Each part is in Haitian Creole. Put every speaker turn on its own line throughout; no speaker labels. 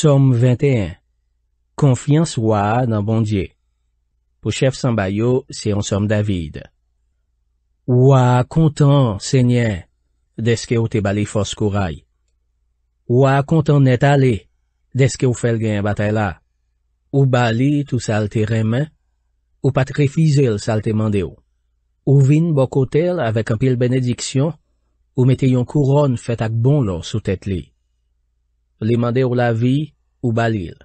SOMM 21. KONFIANCE WAA NAN BON DIE. POU CHEF SANBAYO, SE YON SOMM DAVID. WAA KONTAN SENYE, DESKE O TE BALI FOS KOURAI. WAA KONTAN NETALE, DESKE O FELGEN BATELA. O BALI TOU SALTE REMEN, O PATREFIZEL SALTE MANDEO. O VIN BOKOTEL AVEK AN PIL BENEDIKSYON, O METE YON KOURON FETAK BONLO SOU TETLI. Li mande ou la vi, ou balil.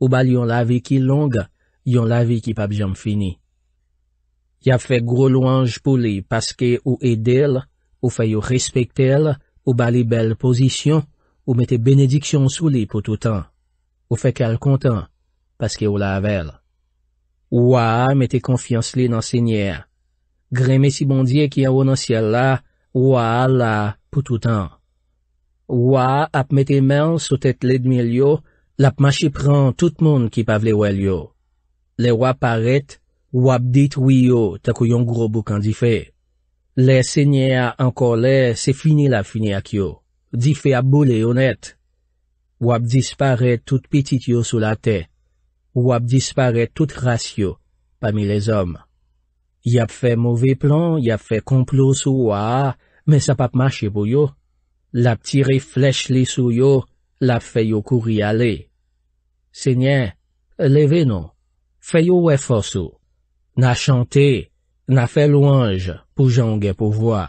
Ou bal yon la vi ki longa, yon la vi ki pa bjom fini. Ya fe gro louange pou li, paske ou edel, ou fe yo respekte el, ou bali bel posisyon, ou mete benediksyon sou li pou toutan. Ou fe kal kontan, paske ou lavel. Ouwa, mete konfians li nan senyer. Greme si bondye ki an wou nan siel la, ouwa la pou toutan. Wap ap mette men sou tet ledmilyo, lap mache pran tout moun ki pavle walyo. Le wap paret, wap dit wiyo tako yon gro boukan di fe. Le se nye a ankor le, se fini la fini ak yo. Di fe ap bole yon et. Wap dispare tout pitit yo sou la te. Wap dispare tout ras yo, pami les om. Yap fe mouve plan, yap fe komplo sou waa, men sa pap mache boyo. La ptire flech li sou yo, la feyo kouri ale. Senyen, leve nou, feyo we fosou. Na chante, na fe louange pou jonge pou vwa.